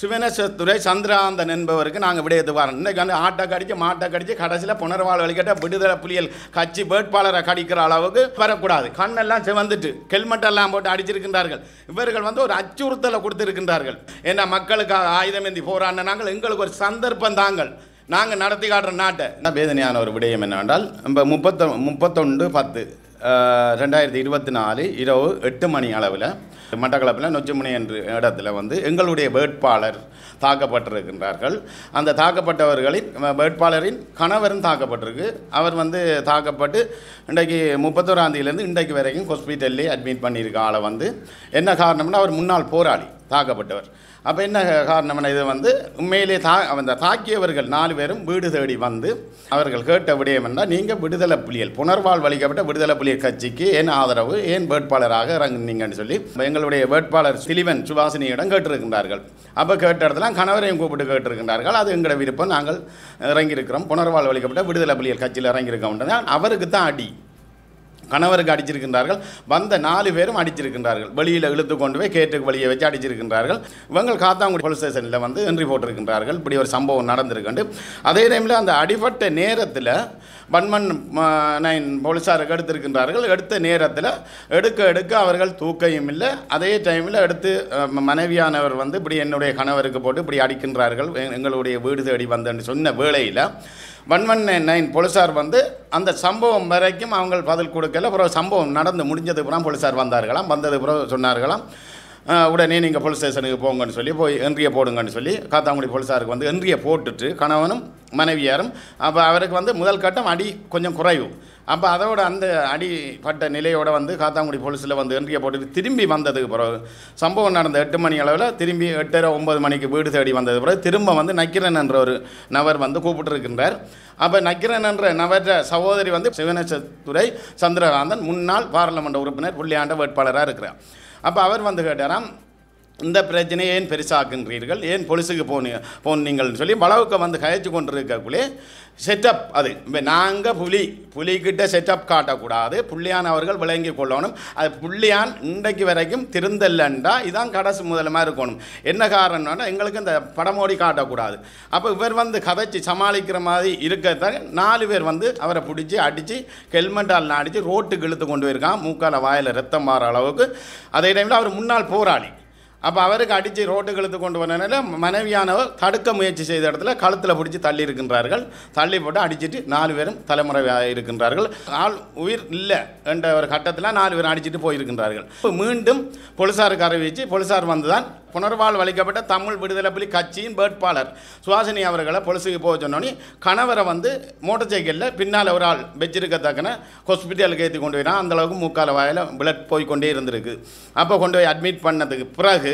சிவனசத்துரை சந்திராந்தன் என்பவருக்கு நாங்கள் விடையது வரோம் இன்னைக்கு வந்து ஆட்டை கடிச்சு மாட்டை கடிச்சு கடைசியில் புனர்வாழ் வழிகிட்ட விடுதலை புலியல் கட்சி வேட்பாளரை கடிக்கிற அளவுக்கு வரக்கூடாது கண்ணெல்லாம் சிவந்துட்டு ஹெல்மெட்டெல்லாம் போட்டு அடிச்சிருக்கின்றார்கள் இவர்கள் வந்து ஒரு அச்சுறுத்தலை கொடுத்துருக்கின்றார்கள் ஏன்னா மக்களுக்கு ஆயுதமேந்தி போராடின நாங்கள் எங்களுக்கு ஒரு சந்தர்ப்பம் தாங்கள் நாங்கள் நடத்தி காட்டுற நாட்டை என்ன வேதனையான ஒரு விடயம் என்னவென்றால் நம்ம முப்பத்தொ முப்பத்தொன்று பத்து ரெண்டாயிரத்தி இருபத்தி நாலு இரவு எட்டு மணி அளவில் மட்டக்களப்பில் நொச்சிமுனை என்ற இடத்துல வந்து எங்களுடைய வேட்பாளர் தாக்கப்பட்டிருக்கின்றார்கள் அந்த தாக்கப்பட்டவர்களின் வேட்பாளரின் கணவரும் தாக்கப்பட்டிருக்கு அவர் வந்து தாக்கப்பட்டு இன்றைக்கு முப்பத்தோராந்தியிலேருந்து இன்றைக்கு வரைக்கும் ஹாஸ்பிட்டல்லே அட்மிட் பண்ணியிருக்க ஆளை வந்து என்ன காரணம்னா அவர் முன்னாள் போராளி தாக்கப்பட்டவர் அப்போ என்ன காரணம்னா இது வந்து உண்மையிலே தா அந்த தாக்கியவர்கள் நாலு பேரும் வீடு தேடி வந்து அவர்கள் கேட்ட விடயம் என்றால் நீங்கள் விடுதலை புலிகள் புனர்வாழ் வழிக்கப்பட்ட விடுதலை புலிகள் கட்சிக்கு ஏன் ஆதரவு ஏன் வேட்பாளராக இறங்குனீங்கன்னு சொல்லி எங்களுடைய வேட்பாளர் சிலிவன் சுபாசினியிடம் கேட்டிருக்கின்றார்கள் அப்போ கேட்ட இடத்துல கணவரையும் கூப்பிட்டு கேட்டிருக்கின்றார்கள் அது எங்களோட விருப்பம் நாங்கள் இறங்கியிருக்கிறோம் புனர்வாழ் வழிக்கப்பட்ட விடுதலை புலிகள் கட்சியில் இறங்கியிருக்கோம் அவருக்கு தான் அடி கணவருக்கு அடிச்சிருக்கின்றார்கள் வந்த நாலு பேரும் அடிச்சிருக்கின்றார்கள் வெளியில் இழுத்து கொண்டு போய் கேட்டுக்கு வழியை வச்சு அடிச்சிருக்கின்றார்கள் இவங்கள் காத்தாங்குடி போலீஸ் ஸ்டேஷனில் வந்து என்ட்ரி போட்டிருக்கின்றார்கள் இப்படி ஒரு சம்பவம் நடந்திருக்கு அதே டைமில் அந்த அடிபட்ட நேரத்தில் வன்மன் நைன் போலீஸாருக்கு எடுத்திருக்கின்றார்கள் எடுத்த நேரத்தில் எடுக்க எடுக்க அவர்கள் தூக்கையும் இல்லை அதே டைமில் எடுத்து மனைவியானவர் வந்து இப்படி என்னுடைய கணவருக்கு போட்டு இப்படி அடிக்கின்றார்கள் எங்களுடைய வீடு தேடி வந்தேன்னு சொன்ன வேளையில் வன்மன் நைன் போலீஸார் வந்து அந்த சம்பவம் வரைக்கும் அவங்க பதில் கொடுக்கல அப்புறம் சம்பவம் நடந்து முடிஞ்சது அப்புறம் போலீஸார் வந்தார்களாம் வந்தது அப்புறம் சொன்னார்களாம் உடனே நீங்கள் போலீஸ் ஸ்டேஷனுக்கு போங்கன்னு சொல்லி போய் என்ட்ரியை போடுங்கன்னு சொல்லி காத்தாங்குடி போலீஸாருக்கு வந்து என்ட்ரியை போட்டுட்டு கணவனும் மனைவியாரும் அப்போ அவருக்கு வந்து முதல் கட்டம் அடி கொஞ்சம் குறைவு அப்போ அதோட அந்த அடிப்பட்ட நிலையோடு வந்து காத்தாங்குடி போலீஸில் வந்து என்ட்ரியை போட்டு திரும்பி வந்ததுக்கு பிறகு சம்பவம் நடந்த எட்டு மணி அளவில் திரும்பி எட்டரை ஒம்பது மணிக்கு வீடு தேடி வந்தது பிறகு திரும்ப வந்து நக்கிரன் என்ற ஒரு நபர் வந்து கூப்பிட்டுருக்கின்றார் அப்போ நக்கிரன் என்ற நபர சகோதரி வந்து சிவனேசத்துறை சந்திரகாந்தன் முன்னாள் பாராளுமன்ற உறுப்பினர் புள்ளியாண்ட வேட்பாளராக இருக்கிறார் அப்போ அவர் வந்து கேட்டாராம் இந்த பிரச்சனையை ஏன் பெருசாக்குன்றீர்கள் ஏன் பொலிசுக்கு போன போனீங்கள்னு சொல்லி வளவுக்கு வந்து கழிச்சு கொண்டிருக்கக்குள்ளே செட்டப் அது இப்போ நாங்கள் புலி புலிக்கிட்ட செட்டப் காட்டக்கூடாது புள்ளியான் அவர்கள் விளங்கி கொள்ளணும் அது புள்ளியான் இன்றைக்கு வரைக்கும் திருந்தல்லண்டா இதான் கடைசி முதலமாக இருக்கணும் என்ன காரணம்னா எங்களுக்கு இந்த படமோடி காட்டக்கூடாது அப்போ இவர் வந்து கதைச்சி சமாளிக்கிற மாதிரி இருக்கிறத நாலு பேர் வந்து அவரை பிடிச்சி அடித்து ஹெல்மெட்டால் அடித்து ரோட்டுக்கு இழுத்து கொண்டு போயிருக்கான் மூக்கால் வாயில் ரத்தம் மாற அளவுக்கு அதே டைமில் அவர் முன்னாள் போராளி அப்போ அவருக்கு அடித்து ரோட்டு கழுத்து கொண்டு வந்தனால மனைவியானவர் தடுக்க முயற்சி செய்த இடத்துல கழுத்தில் பிடிச்சி தள்ளி இருக்கின்றார்கள் தள்ளி போட்டு அடிச்சுட்டு நாலு பேரும் தலைமுறை இருக்கின்றார்கள் ஆள் உயிர் இல்லை என்ற ஒரு கட்டத்தில் நாலு பேரும் அடிச்சுட்டு போயிருக்கின்றார்கள் இப்போ மீண்டும் போலீஸாருக்கு அறிவிச்சு போலீஸார் வந்து தான் புனர்வாழ் வலிக்கப்பட்ட தமிழ் விடுதலை புலி கட்சியின் வேட்பாளர் சுவாசினி அவர்களை பொலிசுக்கு போக சொன்னோன்னே கணவரை வந்து மோட்டர் சைக்கிளில் பின்னால் ஒரு ஆள் வச்சிருக்கத்தக்கன ஹாஸ்பிட்டலுக்கு ஏற்றி கொண்டு போயிடான் அந்தளவுக்கு மூக்கால வாயில் பிளட் போய் கொண்டே இருந்திருக்கு அப்போ கொண்டு போய் அட்மிட் பண்ணதுக்கு பிறகு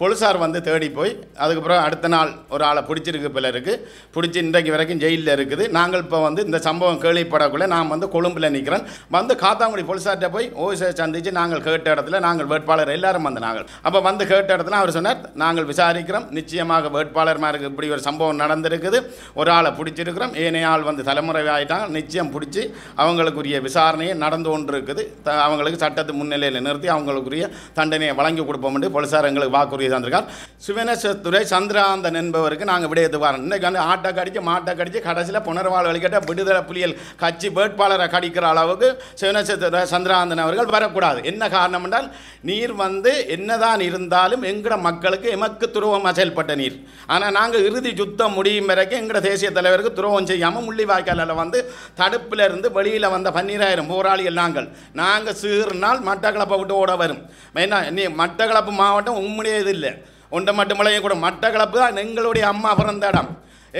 போலீஸார் வந்து தேடி போய் அதுக்கப்புறம் அடுத்த நாள் ஒரு ஆளை பிடிச்சிருக்கு பிறருக்கு பிடிச்சி இன்றைக்கு வரைக்கும் ஜெயிலில் இருக்குது நாங்கள் இப்போ வந்து இந்த சம்பவம் கேள்விப்படக்குள்ளே நான் வந்து கொழும்பில் நிற்கிறேன் வந்து காத்தாங்குடி போலீஸார்கிட்ட போய் ஓசை சந்தித்து நாங்கள் கேட்ட இடத்துல நாங்கள் வேட்பாளர் எல்லாரும் வந்து நாங்கள் அப்போ வந்து கேட்ட இடத்துல அவர் சொன்னார் நாங்கள் விசாரிக்கிறோம் நிச்சயமாக வேட்பாளர்மாருக்கு இப்படி ஒரு சம்பவம் நடந்திருக்குது ஒரு ஆளை பிடிச்சிருக்கிறோம் ஏனைய ஆள் வந்து தலைமுறை ஆகிட்டாங்க நிச்சயம் பிடிச்சி அவங்களுக்குரிய விசாரணையை நடந்து கொண்டு இருக்குது அவங்களுக்கு சட்டத்து முன்னிலையில் நிறுத்தி அவங்களுக்குரிய தண்டனையை வழங்கி கொடுப்போம் என்று போலீஸார் எங்களுக்கு வாக்குறுதி வாக்குறுதி தந்திருக்கார் சிவனேஸ்வரத்துறை சந்திராந்தன் என்பவருக்கு நாங்கள் விடயத்து வரோம் இன்றைக்கு வந்து ஆட்டை கடிச்சு மாட்டை கடிச்சு கடைசியில் புனர்வாழ் வழிகட்ட விடுதலை புலிகள் கட்சி வேட்பாளரை கடிக்கிற அளவுக்கு சிவனேஸ்வரத்துறை சந்திராந்தன் அவர்கள் வரக்கூடாது என்ன காரணம் என்றால் நீர் வந்து என்னதான் இருந்தாலும் எங்கட மக்களுக்கு எமக்கு துருவம் செயல்பட்ட நீர் ஆனால் நாங்கள் இறுதி சுத்தம் முடியும் வரைக்கும் எங்கட தேசிய தலைவருக்கு துரோகம் செய்யாமல் முள்ளிவாய்க்காலில் வந்து தடுப்பில் இருந்து வெளியில் வந்த பன்னிராயிரம் போராளிகள் நாங்கள் நாங்கள் சீர்னால் மட்டக்களப்பை விட்டு ஓட வரும் ஏன்னா நீ மட்டக்களப்பு மாவட்டம் உண்மையே இது இல்லை ஒன்றை மட்டுமல்ல மலையும் கூட மட்டக்களப்பு தான் எங்களுடைய அம்மா பிறந்த இடம்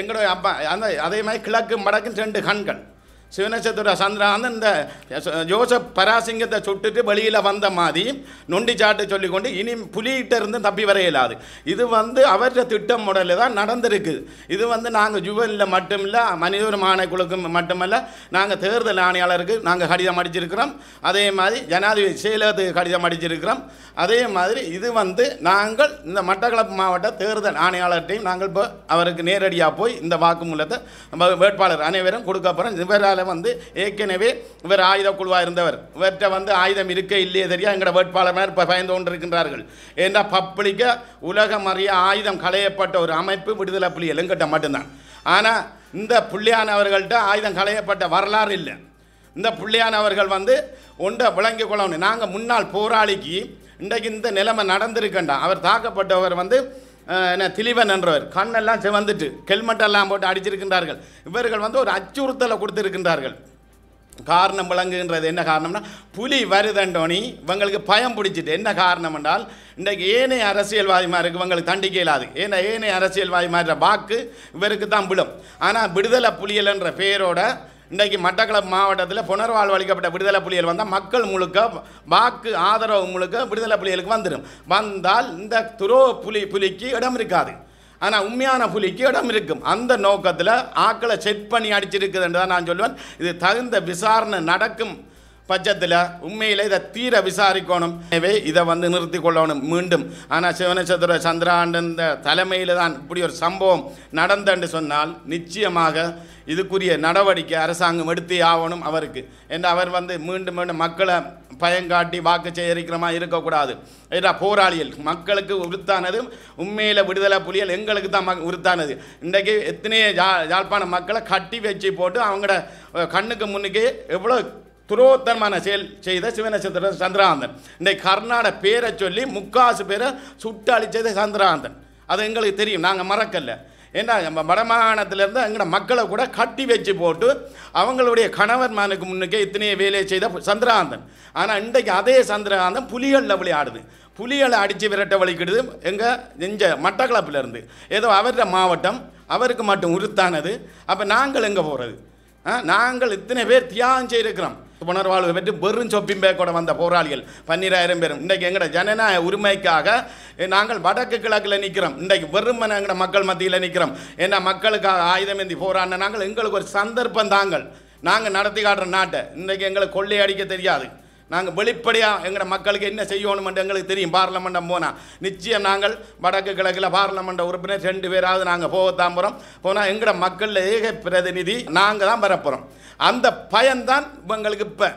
எங்களுடைய அப்பா அந்த அதே மாதிரி கிழக்கு மடக்கு ரெண்டு கண்கள் சிவநட்சத்திர சந்திரன் இந்த ஜோசப் பராசிங்கத்தை சுட்டுட்டு வெளியில் வந்த மாதிரி நொண்டி சாட்டு சொல்லிக்கொண்டு இனி புலிகிட்ட இருந்து தப்பி வர இயலாது இது வந்து அவர்கிட்ட திட்டம் முடல தான் நடந்திருக்குது இது வந்து நாங்கள் ஜுவலில் மட்டுமில்ல மனிதர் மாணக்குழுக்கும் மட்டுமல்ல நாங்கள் தேர்தல் ஆணையாளருக்கு நாங்கள் கடிதம் அடிச்சிருக்கிறோம் அதே மாதிரி ஜனாதிபதி செயலகத்துக்கு கடிதம் அடிச்சிருக்கிறோம் அதே மாதிரி இது வந்து நாங்கள் இந்த மட்டக்களப்பு மாவட்ட தேர்தல் ஆணையாளர்கிட்டையும் நாங்கள் இப்போ அவருக்கு நேரடியாக போய் இந்த வாக்குமூலத்தை வேட்பாளர் அனைவரும் கொடுக்க போகிறோம் அதால் வந்து ஏற்கனவே இவர் ஆயுத குழுவாக இருந்தவர் இவர்கிட்ட வந்து ஆயுதம் இருக்க இல்லையே தெரியா எங்களோட வேட்பாளர் இப்போ பயந்து கொண்டிருக்கின்றார்கள் ஏன்னா பப்ளிக்காக உலகம் அறிய ஆயுதம் களையப்பட்ட ஒரு அமைப்பு விடுதலை புலிகள் எங்கிட்ட மட்டும்தான் ஆனால் இந்த புள்ளியானவர்கள்ட்ட ஆயுதம் களையப்பட்ட வரலாறு இல்லை இந்த புள்ளியானவர்கள் வந்து ஒன்றை விளங்கி கொள்ளணும் நாங்கள் முன்னாள் போராளிக்கு இன்றைக்கு இந்த நிலைமை நடந்திருக்கண்டா அவர் தாக்கப்பட்டவர் வந்து என்ன திலிவன் என்றவர் கண்ணெல்லாம் செவந்துட்டு ஹெல்மெட்டெல்லாம் போட்டு அடிச்சிருக்கின்றார்கள் இவர்கள் வந்து ஒரு அச்சுறுத்தலை கொடுத்துருக்கின்றார்கள் காரணம் விளங்குகின்றது என்ன காரணம்னா புலி வருதண்டோனி இவங்களுக்கு பயம் பிடிச்சிட்டு என்ன காரணம் என்றால் இன்றைக்கு ஏனைய அரசியல்வாதிமாருக்கு இவங்களுக்கு தண்டிக்க இல்லாது ஏன்னா ஏனைய அரசியல்வாதிமார வாக்கு இவருக்கு தான் விடும் ஆனால் விடுதலை புலியல் என்ற பெயரோட இன்றைக்கு மட்டக்களப்பு மாவட்டத்தில் புனர்வாழ்வு அளிக்கப்பட்ட விடுதலை புலிகள் வந்தால் மக்கள் முழுக்க வாக்கு ஆதரவு முழுக்க விடுதலை புலிகளுக்கு வந்துடும் வந்தால் இந்த துரோ புலி புலிக்கு இடம் இருக்காது ஆனால் உண்மையான புலிக்கு இடம் இருக்கும் அந்த நோக்கத்தில் ஆக்களை செட் பண்ணி அடிச்சிருக்குதுன்னு தான் நான் சொல்லுவேன் இது தகுந்த விசாரணை நடக்கும் பட்சத்தில் உண்மையில் இதை தீர விசாரிக்கணும் எனவே இதை வந்து நிறுத்தி கொள்ளணும் மீண்டும் ஆனால் சிவனச்சந்திர சந்திராண்ட தலைமையில் தான் இப்படி ஒரு சம்பவம் நடந்தன்னு சொன்னால் நிச்சயமாக இதுக்குரிய நடவடிக்கை அரசாங்கம் எடுத்தே ஆகணும் அவருக்கு என்று அவர் வந்து மீண்டும் மீண்டும் மக்களை பயங்காட்டி வாக்கு சேகரிக்கிறமா இருக்கக்கூடாது ஏன்னா போராளிகள் மக்களுக்கு உறுத்தானது உண்மையில் விடுதலை புலிகள் எங்களுக்கு தான் உறுத்தானது இன்றைக்கு எத்தனையோ ஜா யாழ்ப்பாண மக்களை கட்டி வச்சு போட்டு அவங்களோட கண்ணுக்கு முன்னுக்கு எவ்வளோ துரோத்தரமான செயல் செய்த சிவநட்சத்திர சந்திராந்தன் இன்றைக்கு கர்நாட பேரை சொல்லி முக்காசு பேரை சுட்டு சந்திராந்தன் அது எங்களுக்கு தெரியும் நாங்கள் மறக்கலை ஏன்னா வடமாகாணத்திலேருந்து எங்களோட மக்களை கூட கட்டி வச்சு போட்டு அவங்களுடைய கணவன்மானுக்கு முன்னுக்கே இத்தனையே வேலையை செய்த சந்திராந்தன் ஆனால் இன்றைக்கு அதே சந்திராந்தன் புலிகளில் விளையாடுது புலிகளை அடித்து விரட்ட வலிக்கிடுது எங்கள் நெஞ்ச மட்டக்களப்பிலேருந்து ஏதோ அவரோட மாவட்டம் அவருக்கு மட்டும் உறுத்தானது அப்போ நாங்கள் எங்கே போகிறது நாங்கள் இத்தனை பேர் தியாகம் செய்திருக்கிறோம் புனர்வாழ்வு பெற்று வெறும் சொப்பிம்பே கூட வந்த போராளிகள் பன்னிராயிரம் பேரும் இன்றைக்கு எங்கட ஜனநாயக உரிமைக்காக நாங்கள் வடக்கு கிழக்கில் நிற்கிறோம் இன்றைக்கு வெறும் எங்கட மக்கள் மத்தியில் நிற்கிறோம் ஏன்னா மக்களுக்காக ஆயுதமேந்தி போராடின நாங்கள் எங்களுக்கு ஒரு சந்தர்ப்பம் தாங்கள் நாங்கள் நடத்தி காட்டுற நாட்டை இன்றைக்கு எங்களுக்கு கொள்ளை அடிக்க தெரியாது நாங்கள் வெளிப்படையாக எங்களோட மக்களுக்கு என்ன செய்யணுமென்று எங்களுக்கு தெரியும் பார்லமெண்டம் போனால் நிச்சயம் நாங்கள் வடக்கு கிழக்கில் பார்லமெண்ட உறுப்பினர் ரெண்டு பேராவது நாங்கள் போகத்தான் போகிறோம் போனால் எங்களோட மக்களில் ஏக பிரதிநிதி நாங்கள் தான் வரப்போகிறோம் அந்த பயன்தான் எங்களுக்கு இப்போ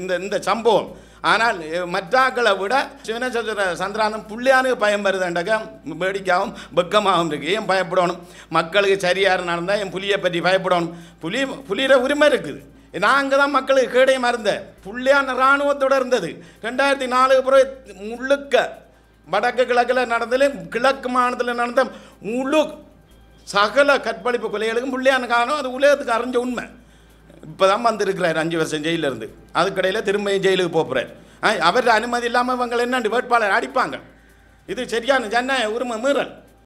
இந்த இந்த சம்பவம் ஆனால் மற்றாக்களை விட சிவனச்சந்திர சந்திரானம் புள்ளியானுக்கு பயம் வருதுண்டக்கா வேடிக்கையாகவும் வெக்கமாகவும் இருக்குது ஏன் பயப்படணும் மக்களுக்கு சரியாக நடந்தால் என் புலியை பற்றி பயப்படணும் புலி புலியில் உரிமை இருக்குது நான் அங்கே தான் மக்களுக்கு கேடயமாக இருந்தேன் புள்ளியான இராணுவத்தோடு இருந்தது ரெண்டாயிரத்தி நாலு பிறகு முழுக்க வடக்கு கிழக்கில் நடந்தது கிழக்கு மாநிலத்தில் நடந்த முழு சகல கற்பழிப்பு கொலைகளுக்கும் புள்ளியான காரணம் அது உலகத்துக்கு அறிஞ்ச உண்மை இப்போ தான் வந்திருக்கிறார் அஞ்சு வருஷம் ஜெயிலிருந்து அதுக்கடையில் திரும்பியும் ஜெயிலுக்கு போகிறார் அவர் அனுமதி இல்லாமல் இவங்களை என்னண்டு வேட்பாளர் அடிப்பாங்க இது சரியான ஜன்னாய உரிமை மீறல்